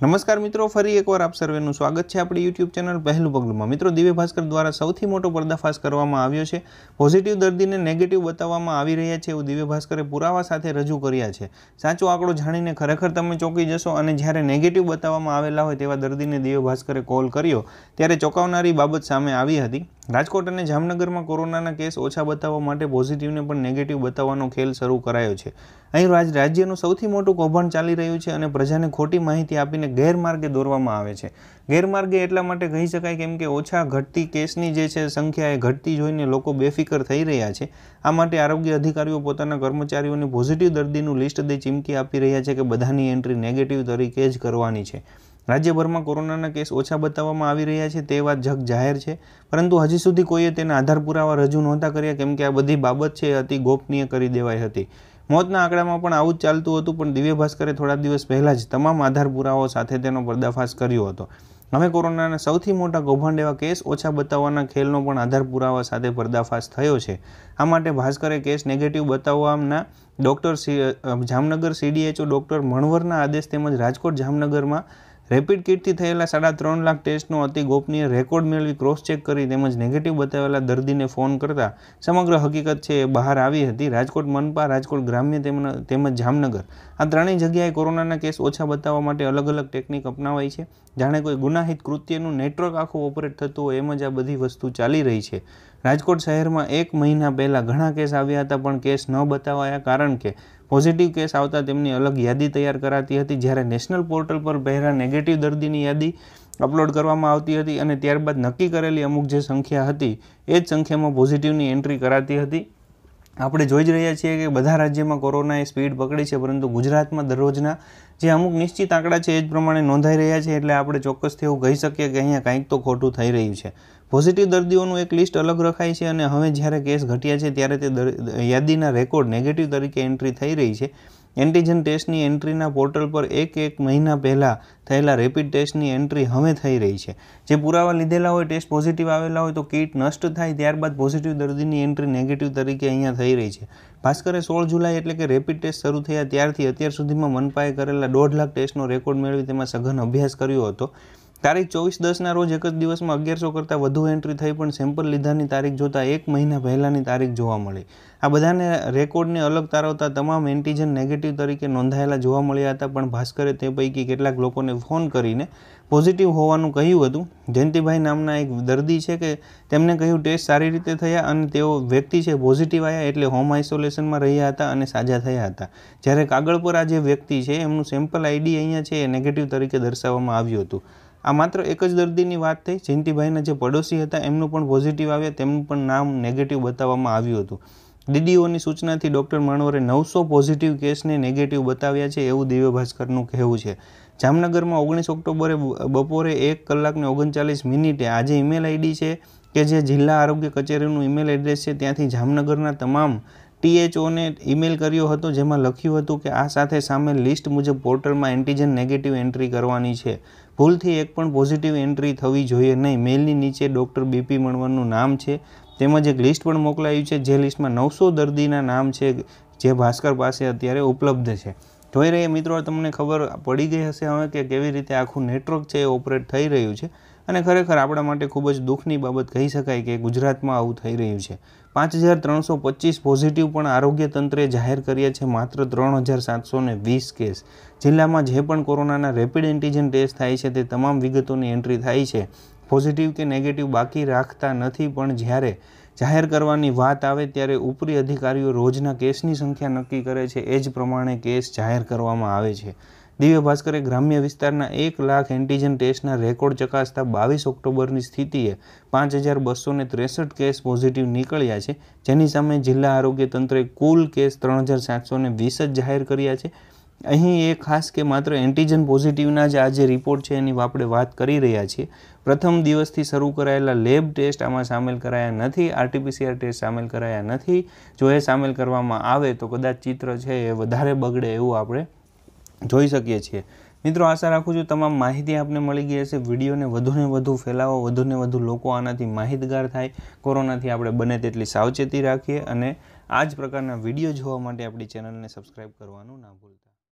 નમસ્કાર મિત્રો ફરી એકવાર આપ સર્વેનું સ્વાગત છે આપણી યુટ્યુબ ચેનલ પહેલું પગલુંમાં મિત્રો દિવ્ય ભાસ્કર દ્વારા સૌથી મોટો પર્દાફાશ કરવામાં આવ્યો છે પોઝિટિવ દર્દીને નેગેટિવ બતાવવામાં આવી રહ્યા છે એવું દિવ્ય ભાસ્કરે પુરાવા સાથે રજૂ કર્યા છે સાચો આંકડો જાણીને ખરેખર તમે ચોંકી જશો અને જ્યારે નેગેટિવ બતાવવામાં આવેલા હોય તેવા દર્દીને દિવ્ય ભાસ્કરે કોલ કર્યો ત્યારે ચોંકાવનારી બાબત સામે આવી હતી રાજકોટ અને જામનગરમાં કોરોનાના કેસ ઓછા બતાવવા માટે પોઝિટિવને પણ નેગેટિવ બતાવવાનો ખેલ શરૂ કરાયો છે અહીં આજ રાજ્યનું સૌથી મોટું કૌભાંડ ચાલી રહ્યું છે અને પ્રજાને ખોટી માહિતી આપીને ગેરમાર્ગે દોરવામાં આવે છે ગેરમાર્ગે એટલા માટે કહી શકાય કેમ કે ઓછા ઘટતી કેસની જે છે સંખ્યા એ ઘટતી જોઈને લોકો બેફિકર થઈ રહ્યા છે આ માટે આરોગ્ય અધિકારીઓ પોતાના કર્મચારીઓને પોઝિટિવ દર્દીનું લિસ્ટ દઈ ચીમકી આપી રહ્યા છે કે બધાની એન્ટ્રી નેગેટિવ તરીકે જ કરવાની છે રાજ્યભરમાં કોરોનાના કેસ ઓછા બતાવવામાં આવી રહ્યા છે તે વાત જગ જાહેર છે પરંતુ હજી સુધી કોઈએ તેના આધાર પુરાવા રજૂ નહોતા કર્યા કેમ કે આ બધી બાબત છે અતિ ગોપનીય કરી દેવાઈ હતી મોતના આંકડામાં પણ આવું જ ચાલતું હતું પણ દિવ્ય ભાસ્કરે થોડા દિવસ પહેલાં જ તમામ આધાર પુરાવાઓ સાથે તેનો પર્દાફાશ કર્યો હતો હવે કોરોનાના સૌથી મોટા કૌભાંડ એવા કેસ ઓછા બતાવવાના ખેલનો પણ આધાર પુરાવા સાથે પર્દાફાશ થયો છે આ માટે ભાસ્કરે કેસ નેગેટિવ બતાવવાના ડૉક્ટર જામનગર સીડીએચઓ ડૉક્ટર મણવરના આદેશ તેમજ રાજકોટ જામનગરમાં રેપિડ કિટથી થયેલા સાડા ત્રણ લાખ ટેસ્ટનો અતિ ગોપનીય રેકોર્ડ મેળવી ક્રોસ ચેક કરી તેમજ નેગેટિવ બતાવેલા દર્દીને ફોન કરતા સમગ્ર હકીકત છે એ બહાર આવી હતી રાજકોટ મનપા રાજકોટ ગ્રામ્ય તેમજ જામનગર આ ત્રણેય જગ્યાએ કોરોનાના કેસ ઓછા બતાવવા માટે અલગ અલગ ટેકનિક અપનાવાઈ છે જાણે કોઈ ગુનાહિત કૃત્યનું નેટવર્ક આખું ઓપરેટ થતું હોય એમ જ આ બધી વસ્તુ ચાલી રહી છે રાજકોટ શહેરમાં એક મહિના પહેલાં ઘણા કેસ આવ્યા હતા પણ કેસ ન બતાવાયા કારણ કે પોઝિટિવ કેસ આવતા તેમની અલગ યાદી તૈયાર કરાતી હતી જ્યારે નેશનલ પોર્ટલ પર પહેલાં નેગેટિવ દર્દીની યાદી અપલોડ કરવામાં આવતી હતી અને ત્યારબાદ નક્કી કરેલી અમુક જે સંખ્યા હતી એ જ સંખ્યામાં પોઝિટિવની એન્ટ્રી કરાતી હતી આપણે જોઈ જ રહ્યા છીએ કે બધા રાજ્યમાં કોરોનાએ સ્પીડ પકડી છે પરંતુ ગુજરાતમાં દરરોજના જે અમુક નિશ્ચિત આંકડા છે એ જ પ્રમાણે નોંધાઈ રહ્યા છે એટલે આપણે ચોક્કસથી એવું કહી શકીએ કે અહીંયા કાંઈક તો ખોટું થઈ રહ્યું છે પોઝિટિવ દર્દીઓનું એક લિસ્ટ અલગ રખાય છે અને હવે જ્યારે કેસ ઘટ્યા છે ત્યારે તે યાદીના રેકોર્ડ નેગેટિવ તરીકે એન્ટ્રી થઈ રહી છે એન્ટીજન ટેસ્ટની એન્ટ્રીના પોર્ટલ પર એક એક મહિના પહેલાં થયેલા રેપિડ ટેસ્ટની એન્ટ્રી હવે થઈ રહી છે જે પુરાવા લીધેલા હોય ટેસ્ટ પોઝિટિવ આવેલા હોય તો કીટ નષ્ટ થાય ત્યારબાદ પોઝિટિવ દર્દીની એન્ટ્રી નેગેટિવ તરીકે અહીંયા થઈ રહી છે ભાસ્કરે સોળ જુલાઈ એટલે કે રેપિડ ટેસ્ટ શરૂ થયા ત્યારથી અત્યાર સુધીમાં મનપાએ કરેલા દોઢ લાખ ટેસ્ટનો રેકોર્ડ મેળવી તેમાં સઘન અભ્યાસ કર્યો હતો તારીખ ચોવીસ દસના રોજ એક જ દિવસમાં અગિયારસો કરતાં વધુ એન્ટ્રી થઈ પણ સેમ્પલ લીધાની તારીખ જોતાં એક મહિના પહેલાંની તારીખ જોવા મળી આ બધાને રેકોર્ડને અલગ તારવતા તમામ એન્ટીજન નેગેટિવ તરીકે નોંધાયેલા જોવા મળ્યા હતા પણ ભાસ્કરે તે પૈકી કેટલાક લોકોને ફોન કરીને પોઝિટિવ હોવાનું કહ્યું હતું જયંતિભાઈ નામના એક દર્દી છે કે તેમણે કહ્યું ટેસ્ટ સારી રીતે થયા અને તેઓ વ્યક્તિ છે પોઝિટિવ આવ્યા એટલે હોમ આઇસોલેશનમાં રહ્યા હતા અને સાજા થયા હતા જ્યારે કાગળ પર આ જે વ્યક્તિ છે એમનું સેમ્પલ આઈડી અહીંયા છે એ નેગેટિવ તરીકે દર્શાવવામાં આવ્યું હતું આ માત્ર એક જ દર્દીની વાત થઈ જયંતિભાઈના જે પડોશી હતા એમનું પણ પોઝિટિવ આવ્યા તેમનું પણ નામ નેગેટિવ બતાવવામાં આવ્યું હતું ડીડીઓની સૂચનાથી ડૉક્ટર માણવરે નવસો પોઝિટિવ કેસને નેગેટિવ બતાવ્યા છે એવું દિવ્ય ભાસ્કરનું કહેવું છે જામનગરમાં ઓગણીસ ઓક્ટોબરે બપોરે એક કલાકને ઓગણચાલીસ મિનિટે આજે ઈમેલ આઈડી છે કે જે જિલ્લા આરોગ્ય કચેરીનું ઈમેલ એડ્રેસ છે ત્યાંથી જામનગરના તમામ ટીએચઓને ઈમેલ કર્યો હતો જેમાં લખ્યું હતું કે આ સાથે સામે લિસ્ટ મુજબ પોર્ટલમાં એન્ટીજન નેગેટિવ એન્ટ્રી કરવાની છે ભૂલથી એક પણ પોઝિટિવ એન્ટ્રી થવી જોઈએ નહીં મેલની નીચે ડૉક્ટર બીપી મણવરનું નામ છે તેમજ એક લિસ્ટ પણ મોકલાયું છે જે લિસ્ટમાં નવસો દર્દીના નામ છે જે ભાસ્કર પાસે અત્યારે ઉપલબ્ધ છે જોઈ રહ્યા મિત્રો તમને ખબર પડી ગઈ હશે હવે કે કેવી રીતે આખું નેટવર્ક છે એ ઓપરેટ થઈ રહ્યું છે અને ખરેખર આપણા માટે ખૂબ જ દુઃખની બાબત કહી શકાય કે ગુજરાતમાં આવું થઈ રહ્યું છે પાંચ હજાર ત્રણસો પચીસ પોઝિટિવ પણ આરોગ્ય તંત્રે જાહેર કર્યા છે માત્ર ત્રણ હજાર સાતસો ને વીસ કેસ જિલ્લામાં જે પણ કોરોનાના રેપિડ એન્ટિજન ટેસ્ટ થાય છે તે તમામ વિગતોની એન્ટ્રી થાય છે પોઝિટિવ કે નેગેટિવ બાકી રાખતા નથી પણ જ્યારે જાહેર કરવાની વાત આવે ત્યારે ઉપરી અધિકારીઓ રોજના કેસની સંખ્યા નક્કી કરે છે એ જ પ્રમાણે કેસ જાહેર કરવામાં આવે છે દિવ્ય ભાસ્કરે ગ્રામ્ય વિસ્તારના એક લાખ એન્ટીજન ટેસ્ટના રેકોર્ડ ચકાસતા બાવીસ ઓક્ટોબરની સ્થિતિએ પાંચ હજાર બસો ત્રેસઠ કેસ પોઝિટિવ નીકળ્યા છે જેની સામે જિલ્લા આરોગ્ય તંત્રે કુલ કેસ ત્રણ હજાર સાતસો વીસ જ જાહેર કર્યા છે અહીં એ ખાસ કે માત્ર એન્ટીજન પોઝિટિવના જ જે રિપોર્ટ છે એની આપણે વાત કરી રહ્યા છીએ પ્રથમ દિવસથી શરૂ કરાયેલા લેબ ટેસ્ટ આમાં સામેલ કરાયા નથી આરટીપીસીઆર ટેસ્ટ સામેલ કરાયા નથી જો એ સામેલ કરવામાં આવે તો કદાચ ચિત્ર છે એ વધારે બગડે એવું આપણે જોઈ શકીએ છીએ મિત્રો આશા રાખું છું તમામ માહિતી આપને મળી ગઈ હશે વિડીયોને વધુને વધુ ફેલાવો વધુને વધુ લોકો આનાથી માહિતગાર થાય કોરોનાથી આપણે બને તેટલી સાવચેતી રાખીએ અને આ જ પ્રકારના વિડીયો જોવા માટે આપણી ચેનલને સબસ્ક્રાઈબ કરવાનું ના ભૂલતા